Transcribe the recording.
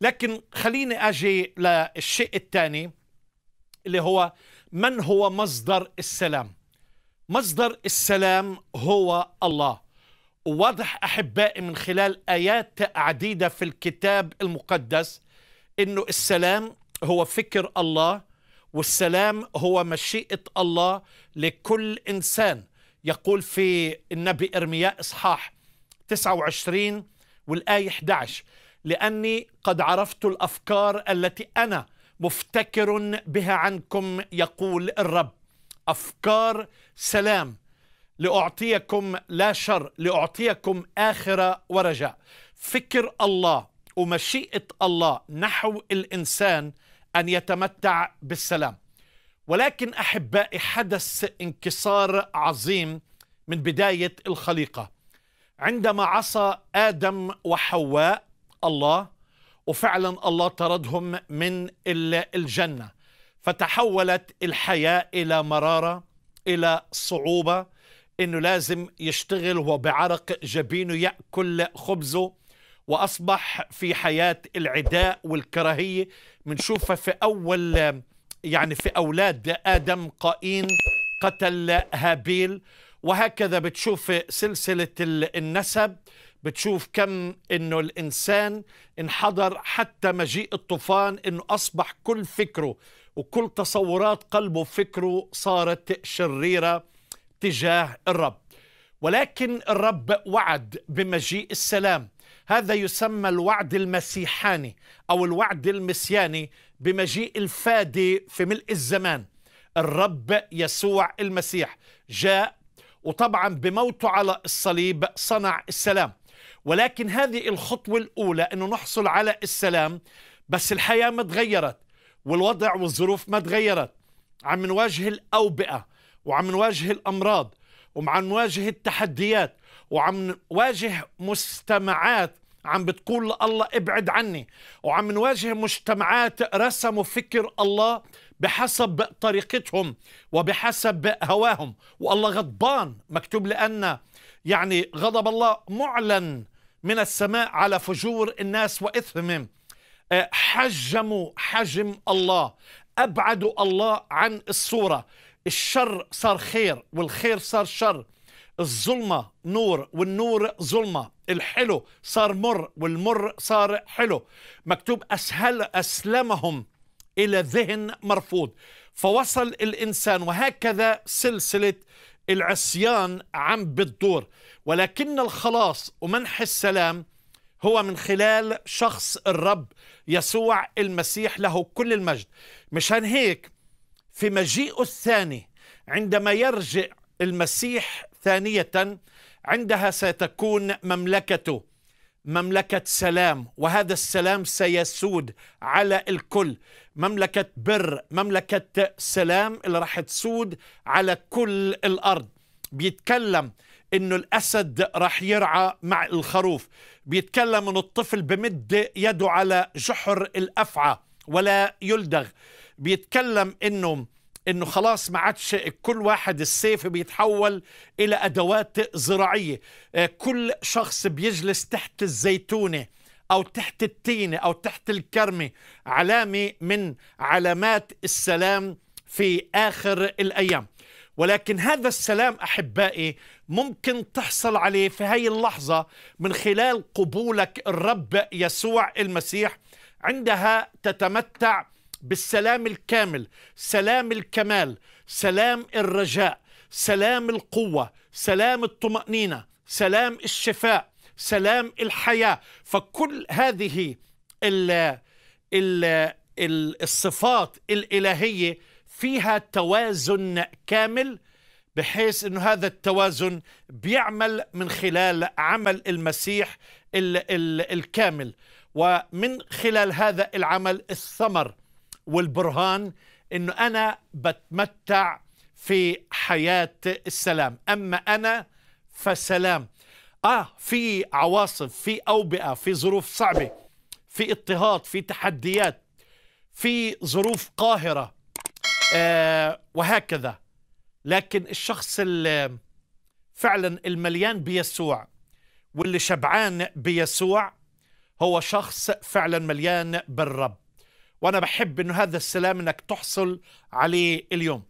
لكن خليني أجي للشيء الثاني اللي هو من هو مصدر السلام مصدر السلام هو الله وواضح أحبائي من خلال آيات عديدة في الكتاب المقدس أنه السلام هو فكر الله والسلام هو مشيئة الله لكل إنسان يقول في النبي إرمياء إصحاح 29 والآية 11 لاني قد عرفت الافكار التي انا مفتكر بها عنكم يقول الرب افكار سلام لاعطيكم لا شر لاعطيكم اخره ورجاء فكر الله ومشيئه الله نحو الانسان ان يتمتع بالسلام ولكن احبائي حدث انكسار عظيم من بدايه الخليقه عندما عصى ادم وحواء الله وفعلا الله طردهم من الجنه فتحولت الحياه الى مراره الى صعوبه انه لازم يشتغل وبعرق جبينه ياكل خبزه واصبح في حياه العداء والكراهيه بنشوفها في اول يعني في اولاد ادم قايين قتل هابيل وهكذا بتشوف سلسله النسب بتشوف كم انه الانسان انحدر حتى مجيء الطوفان انه اصبح كل فكره وكل تصورات قلبه وفكره صارت شريره تجاه الرب ولكن الرب وعد بمجيء السلام هذا يسمى الوعد المسيحاني او الوعد المسياني بمجيء الفادي في ملء الزمان الرب يسوع المسيح جاء وطبعا بموته على الصليب صنع السلام ولكن هذه الخطوة الأولى أنه نحصل على السلام بس الحياة ما تغيرت والوضع والظروف ما تغيرت عم نواجه الأوبئة وعم نواجه الأمراض وعم نواجه التحديات وعم نواجه مجتمعات عم بتقول الله ابعد عني وعم نواجه مجتمعات رسموا فكر الله بحسب طريقتهم وبحسب هواهم والله غضبان مكتوب لأن يعني غضب الله معلن من السماء على فجور الناس وإثمهم أه، حجموا حجم الله أبعدوا الله عن الصورة الشر صار خير والخير صار شر الظلمة نور والنور ظلمة الحلو صار مر والمر صار حلو مكتوب أسهل أسلمهم إلى ذهن مرفوض فوصل الإنسان وهكذا سلسلة العصيان عم بتدور ولكن الخلاص ومنح السلام هو من خلال شخص الرب يسوع المسيح له كل المجد مشان هيك في مجيئه الثاني عندما يرجع المسيح ثانية عندها ستكون مملكته مملكة سلام وهذا السلام سيسود على الكل مملكة بر مملكة سلام اللي راح تسود على كل الأرض بيتكلم انه الاسد راح يرعى مع الخروف بيتكلم انه الطفل بمد يده على جحر الافعى ولا يلدغ بيتكلم انه انه خلاص ما عادش كل واحد السيف بيتحول الى ادوات زراعيه آه، كل شخص بيجلس تحت الزيتونه او تحت التينه او تحت الكرمه علامه من علامات السلام في اخر الايام ولكن هذا السلام احبائي ممكن تحصل عليه في هاي اللحظه من خلال قبولك الرب يسوع المسيح عندها تتمتع بالسلام الكامل سلام الكمال سلام الرجاء سلام القوه سلام الطمانينه سلام الشفاء سلام الحياه فكل هذه الـ الـ الـ الصفات الالهيه فيها توازن كامل بحيث انه هذا التوازن بيعمل من خلال عمل المسيح الـ الـ الكامل ومن خلال هذا العمل الثمر والبرهان انه انا بتمتع في حياه السلام اما انا فسلام اه في عواصف في اوبئه في ظروف صعبه في اضطهاد في تحديات في ظروف قاهره آه وهكذا لكن الشخص اللي فعلا المليان بيسوع واللي شبعان بيسوع هو شخص فعلا مليان بالرب وانا بحب انه هذا السلام انك تحصل عليه اليوم